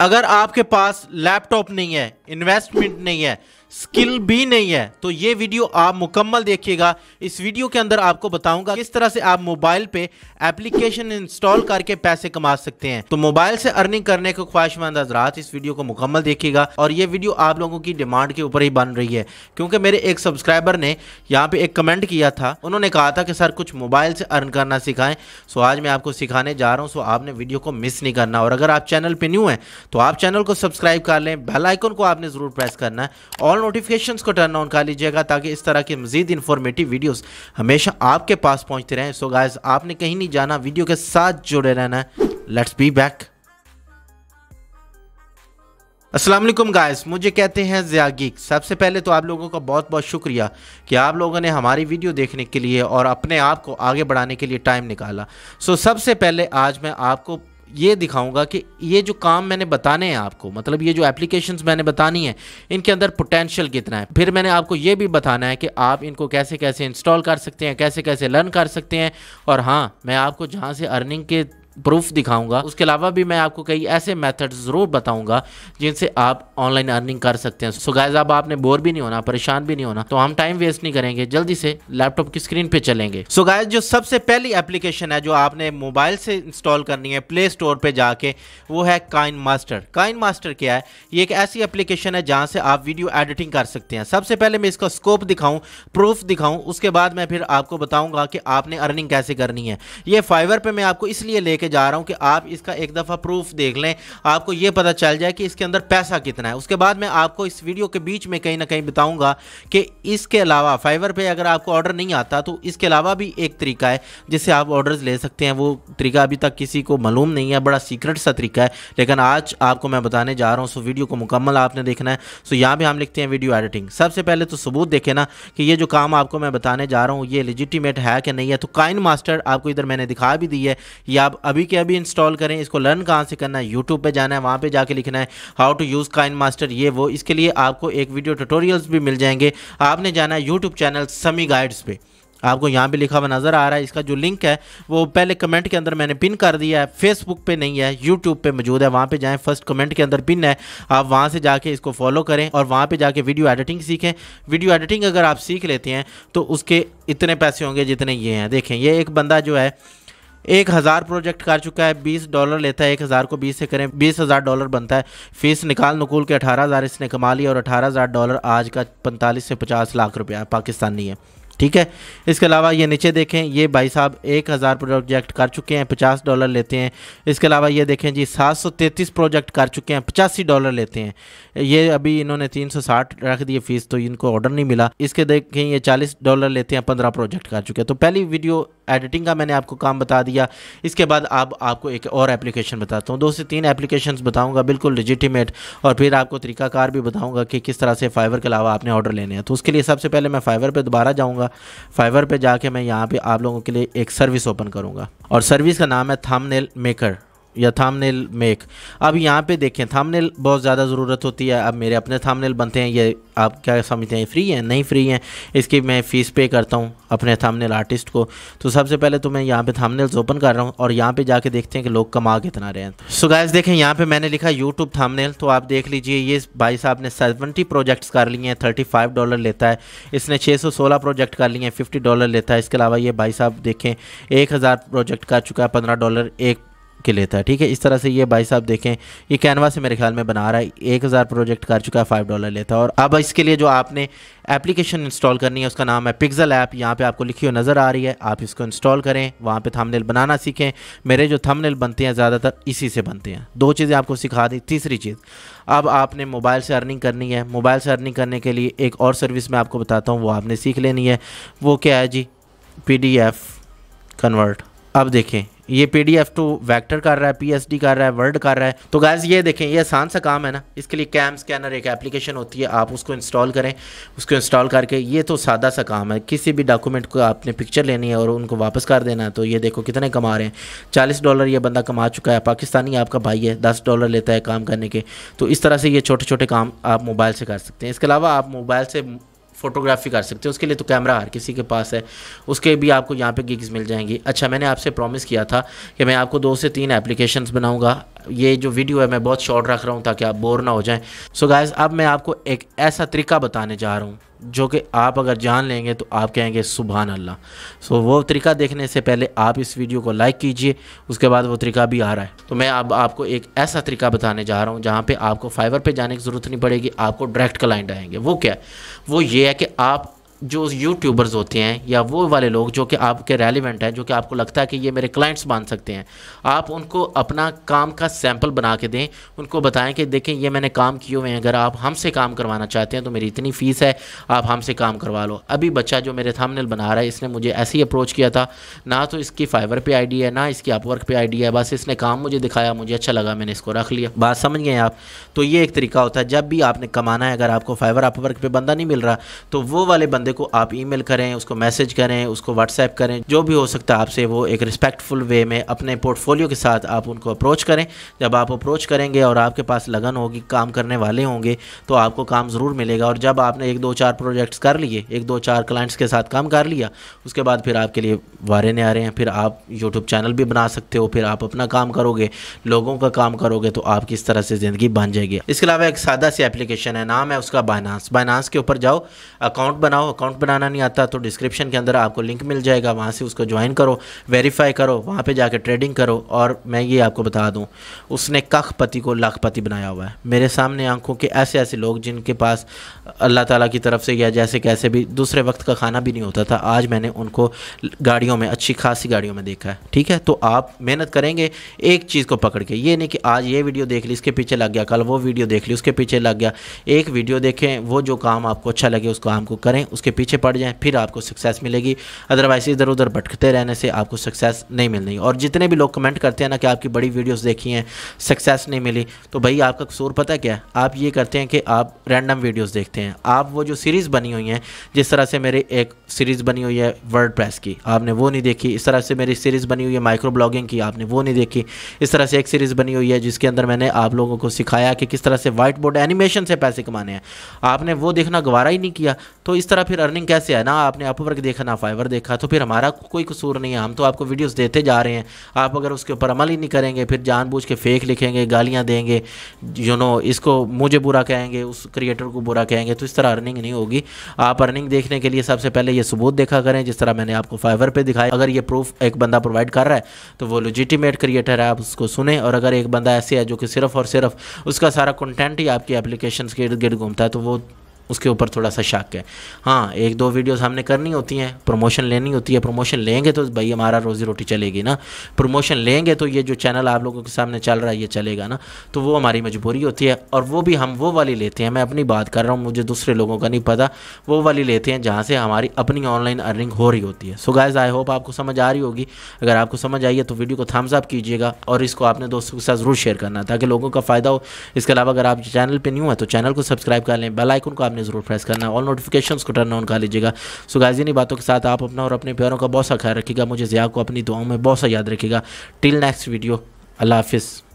अगर आपके पास लैपटॉप नहीं है इन्वेस्टमेंट नहीं है स्किल भी नहीं है तो ये वीडियो आप मुकम्मल देखिएगा इस वीडियो के अंदर आपको बताऊंगा किस तरह से आप मोबाइल पे एप्लीकेशन इंस्टॉल करके पैसे कमा सकते हैं तो मोबाइल से अर्निंग करने को ख्वाहिशमंद हजरात इस वीडियो को मुकम्मल देखिएगा और ये वीडियो आप लोगों की डिमांड के ऊपर ही बन रही है क्योंकि मेरे एक सब्सक्राइबर ने यहाँ पे एक कमेंट किया था उन्होंने कहा था कि सर कुछ मोबाइल से अर्न करना सिखाएं सो आज मैं आपको सिखाने जा रहा हूँ सो आपने वीडियो को मिस नहीं करना और अगर आप चैनल पर न्यू हैं तो आप चैनल को सब्सक्राइब कर लें बेलाइकन को आपने ज़रूर प्रेस करना है और ऑल नोटिफिकेशन को टर्न ऑन कर लीजिएगा ताकि इस तरह की मजीद इन्फॉर्मेटिव वीडियोज़ हमेशा आपके पास पहुँचते रहें सो गाइज आपने कहीं नहीं जाना वीडियो के साथ जुड़े रहना है लेट्स बी बैक असलम गायस मुझे कहते हैं ज़ियागीक सबसे पहले तो आप लोगों का बहुत बहुत शुक्रिया कि आप लोगों ने हमारी वीडियो देखने के लिए और अपने आप को आगे बढ़ाने के लिए टाइम निकाला सो so, सबसे पहले आज मैं आपको ये दिखाऊंगा कि ये जो काम मैंने बताने हैं आपको मतलब ये जो एप्लीकेशन मैंने बतानी है इनके अंदर पोटेंशियल कितना है फिर मैंने आपको ये भी बताना है कि आप इनको कैसे कैसे इंस्टॉल कर सकते हैं कैसे कैसे लर्न कर सकते हैं और हाँ मैं आपको जहाँ से अर्निंग के प्रूफ दिखाऊंगा उसके अलावा भी मैं आपको कई ऐसे मेथड ज़रूर बताऊंगा जिनसे आप ऑनलाइन अर्निंग कर सकते हैं सो गाइज अब आपने बोर भी नहीं होना परेशान भी नहीं होना तो हम टाइम वेस्ट नहीं करेंगे जल्दी से लैपटॉप की स्क्रीन पे चलेंगे सो so जो सबसे पहली एप्लीकेशन है जो आपने मोबाइल से इंस्टॉल करनी है प्ले स्टोर पर जाके वो है काइन मास्टर काइन मास्टर क्या है ये एक ऐसी एप्लीकेशन है जहाँ से आप वीडियो एडिटिंग कर सकते हैं सबसे पहले मैं इसका स्कोप दिखाऊँ प्रूफ दिखाऊँ उसके बाद मैं फिर आपको बताऊँगा कि आपने अर्निंग कैसे करनी है ये फाइवर पर मैं आपको इसलिए लेकर लेके जा रहा हूँ कि आप इसका एक दफ़ा प्रूफ देख लें आपको ये पता चल जाए कि इसके अंदर पैसा कितना है उसके बाद मैं आपको इस वीडियो के बीच में कहीं ना कहीं बताऊँगा कि इसके अलावा फाइवर पर अगर आपको ऑर्डर नहीं आता तो इसके अलावा भी एक तरीका है जिससे आप ऑर्डर ले सकते हैं वो तरीका अभी तक किसी को मालूम नहीं है बड़ा सीक्रेट सा तरीका है लेकिन आज आपको मैं बताने जा रहा हूँ सो वीडियो को मुकम्मल आपने देखना है सो यहाँ भी हम लिखते हैं वीडियो एडिटिंग सबसे पहले तो सबूत देखे ना कि ये जो काम आपको मैं बताने जा रहा हूँ ये लेजिटिमेट है कि नहीं है तो काइन मास्टर आपको इधर मैंने दिखा भी दी है या आप अभी के अभी इंस्टॉल करें इसको लर्न कहाँ से करना है यूट्यूब पर जाना है वहाँ पर जाके लिखना है how to use KineMaster ये वो इसके लिए आपको एक वीडियो ट्यूटोरियल्स भी मिल जाएंगे आपने जाना है यूट्यूब चैनल समी गाइड्स पे आपको यहाँ पे लिखा हुआ नज़र आ रहा है इसका जो लिंक है वो पहले कमेंट के अंदर मैंने पिन कर दिया है फेसबुक पे नहीं है यूट्यूब पे मौजूद है वहाँ पे जाएं फर्स्ट कमेंट के अंदर पिन है आप वहाँ से जाके इसको फॉलो करें और वहाँ पे जाके वीडियो एडिटिंग सीखें वीडियो एडिटिंग अगर आप सीख लेते हैं तो उसके इतने पैसे होंगे जितने ये हैं देखें ये एक बंदा जो है एक हज़ार प्रोजेक्ट कर चुका है बीस डॉलर लेता है एक हज़ार को बीस से करें बीस हज़ार डॉलर बनता है फीस निकाल नकूल के अठारह हज़ार इसने कमा लिया और अठारह हज़ार डॉलर आज का पैंतालीस से पचास लाख रुपया पाकिस्तानी है ठीक है इसके अलावा ये नीचे देखें ये भाई साहब एक हज़ार प्रोजेक्ट कर चुके हैं पचास डॉलर लेते हैं इसके अलावा ये देखें जी सात सौ तैंतीस प्रोजेक्ट कर चुके हैं पचासी डॉलर लेते हैं ये अभी इन्होंने तीन सौ साठ रख दिए फीस तो इनको ऑर्डर नहीं मिला इसके देखें ये चालीस डॉलर लेते हैं पंद्रह प्रोजेक्ट कर चुके हैं तो पहली वीडियो एडिटिंग का मैंने आपको काम बता दिया इसके बाद आप आपको एक और एप्लीकेशन बताता हूँ दो से तीन एप्लीकेशन बताऊँगा बिल्कुल लेजिटिमेट और फिर आपको तरीकाकार भी बताऊँगा कि किस तरह से फाइवर के अलावा आपने ऑर्डर लेने हैं तो उसके लिए सबसे पहले मैं फाइवर पर दोबारा जाऊँगा फाइवर पे जाके मैं यहाँ पे आप लोगों के लिए एक सर्विस ओपन करूँगा और सर्विस का नाम है थामनेल मेकर या थामनेल मेक अब यहाँ पे देखें थामनेल बहुत ज़्यादा ज़रूरत होती है अब मेरे अपने थामनेल बनते हैं ये आप क्या समझते हैं फ्री हैं नहीं फ्री हैं इसकी मैं फ़ीस पे करता हूँ अपने थामनेल आर्टिस्ट को तो सबसे पहले तो मैं यहाँ पे थामनेल्स ओपन कर रहा हूँ और यहाँ पे जाके देखते हैं कि लोग कमा कितना रहे हैं सो so देखें यहाँ पर मैंने लिखा यूट्यूब थामनेल तो आप देख लीजिए ये भाई साहब ने सेवेंटी प्रोजेक्ट्स कर लिए हैं थर्टी फाइव डॉलर लेता है इसने छः सौ सोलह प्रोजेक्ट कर लिए हैं फिफ्टी डॉलर लेता है इसके अलावा ये भाई साहब देखें एक हज़ार प्रोजेक्ट कर चुका है पंद्रह डॉलर एक के लेता है ठीक है इस तरह से ये भाई साहब देखें ये कैनवा से मेरे ख्याल में बना रहा है एक हज़ार प्रोजेक्ट कर चुका है फाइव डॉलर लेता है और अब इसके लिए जो आपने एप्लीकेशन इंस्टॉल करनी है उसका नाम है पिक्जल ऐप यहाँ पे आपको लिखी हुई नज़र आ रही है आप इसको इंस्टॉल करें वहाँ पे थंबनेल बनाना सीखें मेरे जो थंबनेल बनते हैं ज़्यादातर इसी से बनते हैं दो चीज़ें आपको सिखा दी तीसरी चीज़ अब आपने मोबाइल से अर्निंग करनी है मोबाइल से अर्निंग करने के लिए एक और सर्विस मैं आपको बताता हूँ वो आपने सीख लेनी है वो क्या है जी पी कन्वर्ट अब देखें ये P D F to vector कर रहा है पी एस डी कर रहा है वर्ड कर रहा है तो गैस ये देखें ये आसान सा काम है ना इसके लिए कैम स्कैनर एक एप्लीकेशन होती है आप उसको इंस्टॉल करें उसको इंस्टॉल करके ये तो सादा सा काम है किसी भी डॉक्यूमेंट को आपने पिक्चर लेनी है और उनको वापस कर देना है तो ये देखो कितने कमा रहे हैं चालीस डॉलर ये बंदा कमा चुका है पाकिस्तानी आपका भाई है दस डॉलर लेता है काम करने के तो इस तरह से ये छोटे छोटे काम आप मोबाइल से कर सकते हैं इसके अलावा आप मोबाइल से फोटोग्राफी कर सकते हो उसके लिए तो कैमरा हर किसी के पास है उसके भी आपको यहाँ पे गिग्स मिल जाएंगी अच्छा मैंने आपसे प्रॉमिस किया था कि मैं आपको दो से तीन एप्लीकेशंस बनाऊँगा ये जो वीडियो है मैं बहुत शॉर्ट रख रहा हूँ ताकि आप बोर ना हो जाएं सो so गाइस अब मैं आपको एक ऐसा तरीका बताने जा रहा हूँ जो कि आप अगर जान लेंगे तो आप कहेंगे सुबह अल्लाह सो so, वो तरीका देखने से पहले आप इस वीडियो को लाइक कीजिए उसके बाद वो तरीका भी आ रहा है तो मैं अब आपको एक ऐसा तरीका बताने जा रहा हूँ जहाँ पे आपको फाइवर पे जाने की ज़रूरत नहीं पड़ेगी आपको डायरेक्ट क्लाइंट आएंगे वो क्या है वो ये है कि आप जो यूट्यूबर्स होते हैं या वो वाले लोग जो कि आपके रेलिवेंट हैं जो कि आपको लगता है कि ये मेरे क्लाइंट्स बांध सकते हैं आप उनको अपना काम का सैम्पल बना के दें उनको बताएं कि देखें ये मैंने काम किए हुए हैं अगर आप हमसे काम करवाना चाहते हैं तो मेरी इतनी फ़ीस है आप हमसे काम करवा लो अभी बच्चा जो मेरे थामनेल बना रहा है इसने मुझे ऐसे ही अप्रोच किया था ना तो इसकी फाइवर पर आई है ना इसकी अपवर्क पर आई है बस इसने काम मुझे दिखाया मुझे अच्छा लगा मैंने इसको रख लिया बात समझ गए आप तो ये एक तरीका होता है जब भी आपने कमाना है अगर आपको फाइवर अपवर्क पर बंदा नहीं मिल रहा तो वो वाले बंदे बंदे को आप ई करें उसको मैसेज करें उसको व्हाट्सएप करें जो भी हो सकता है आपसे वो एक रिस्पेक्टफुल वे में अपने पोर्टफोलियो के साथ आप उनको अप्रोच करें जब आप अप्रोच करेंगे और आपके पास लगन होगी काम करने वाले होंगे तो आपको काम ज़रूर मिलेगा और जब आपने एक दो चार प्रोजेक्ट्स कर लिए एक दो चार क्लाइंट्स के साथ काम कर लिया उसके बाद फिर आपके लिए वारे ने आ रहे हैं फिर आप यूट्यूब चैनल भी बना सकते हो फिर आप अपना काम करोगे लोगों का काम करोगे तो आपकी इस तरह से ज़िंदगी बन जाएगी इसके अलावा एक सादा सी एप्लीकेशन है नाम है उसका बाइनास बाइनास के ऊपर जाओ अकाउंट बनाओ अकाउंट बनाना नहीं आता तो डिस्क्रिप्शन के अंदर आपको लिंक मिल जाएगा वहाँ से उसको ज्वाइन करो वेरीफाई करो वहाँ पे जाके ट्रेडिंग करो और मैं ये आपको बता दूँ उसने कखपति को लाखपति बनाया हुआ है मेरे सामने आंखों के ऐसे ऐसे लोग जिनके पास अल्लाह ताला की तरफ से या जैसे कैसे भी दूसरे वक्त का खाना भी नहीं होता था आज मैंने उनको गाड़ियों में अच्छी खासी गाड़ियों में देखा है ठीक है तो आप मेहनत करेंगे एक चीज़ को पकड़ के ये नहीं कि आज ये वीडियो देख ली इसके पीछे लग गया कल वो वीडियो देख ली उसके पीछे लग गया एक वीडियो देखें वो जो काम आपको अच्छा लगे उस काम को करें उसके उसके पीछे पड़ जाएँ फिर आपको सक्सेस मिलेगी अदरवाइज इधर उधर भटकते रहने से आपको सक्सेस नहीं मिलनी और जितने भी लोग कमेंट करते हैं ना कि आपकी बड़ी वीडियोज़ देखी हैं सक्सेस नहीं मिली तो भाई आपका कसूर पता क्या है आप ये करते हैं कि आप रैंडम वीडियोज़ देखते हैं आप वो जो सीरीज़ बनी हुई हैं जिस तरह से मेरी एक सीरीज़ बनी हुई है वर्ड की आपने वो नहीं देखी इस तरह से मेरी सीरीज़ बनी हुई है माइक्रो ब्लॉगिंग की आपने वो नहीं देखी इस तरह से एक सीरीज़ बनी हुई है जिसके अंदर मैंने आप लोगों को सिखाया कि किस तरह से व्हाइट बोर्ड एनिमेशन से पैसे कमाने हैं आपने वो देखना गवारा ही नहीं किया तो इस तरह फिर अर्निंग कैसे है ना आपने अपवर्क देखा ना फाइवर देखा तो फिर हमारा कोई कसूर नहीं है हम तो आपको वीडियोस देते जा रहे हैं आप अगर उसके ऊपर अमल ही नहीं करेंगे फिर जानबूझ के फेक लिखेंगे गालियाँ देंगे यू नो इसको मुझे बुरा कहेंगे उस क्रिएटर को बुरा कहेंगे तो इस तरह अर्निंग नहीं होगी आप अर्निंग देखने के लिए सबसे पहले ये सबूत देखा करें जिस तरह मैंने आपको फाइवर पर दिखाया अगर ये प्रूफ एक बंदा प्रोवाइड कर रहा है तो वो लोजिटीमेट क्रिएटर है आप उसको सुने और अगर एक बंदा ऐसे है जो कि सिर्फ और सिर्फ उसका सारा कंटेंट ही आपकी एप्लीकेशन के इर्द गिर्द घूमता है तो वो उसके ऊपर थोड़ा सा शक है हाँ एक दो वीडियोस हमने करनी होती हैं प्रमोशन लेनी होती है प्रमोशन लेंगे तो भाई हमारा रोज़ी रोटी चलेगी ना प्रमोशन लेंगे तो ये जो चैनल आप लोगों के सामने चल रहा है ये चलेगा ना तो वो हमारी मजबूरी होती है और वो भी हम वो वाली लेते हैं मैं अपनी बात कर रहा हूँ मुझे दूसरे लोगों का नहीं पता वो वाली लेते हैं जहाँ से हमारी अपनी ऑनलाइन अर्निंग हो रही होती है सो गाइज आई होप आपको समझ आ रही होगी अगर आपको समझ आई है तो वीडियो को थम्स अप कीजिएगा और इसको आपने दोस्तों के साथ ज़रूर शेयर करना ताकि लोगों का फ़ायदा हो इसके अलावा अगर आप चैनल पर न्यू है तो चैनल को सब्सक्राइब कर लें बेलाइकन को आपने बटन ज़रूर प्रेस करना है ऑल नोटिफिकेशन को टर्न ऑन कर लीजिएगा सो गाइज इन्हीं बातों के साथ आप अपना और अपने प्यारों का बहुत सा ख्याल रखिएगा मुझे ज़िया को अपनी दुआओं में बहुत सा याद रखिएगा टिल नेक्स्ट वीडियो अल्लाह हाफिज़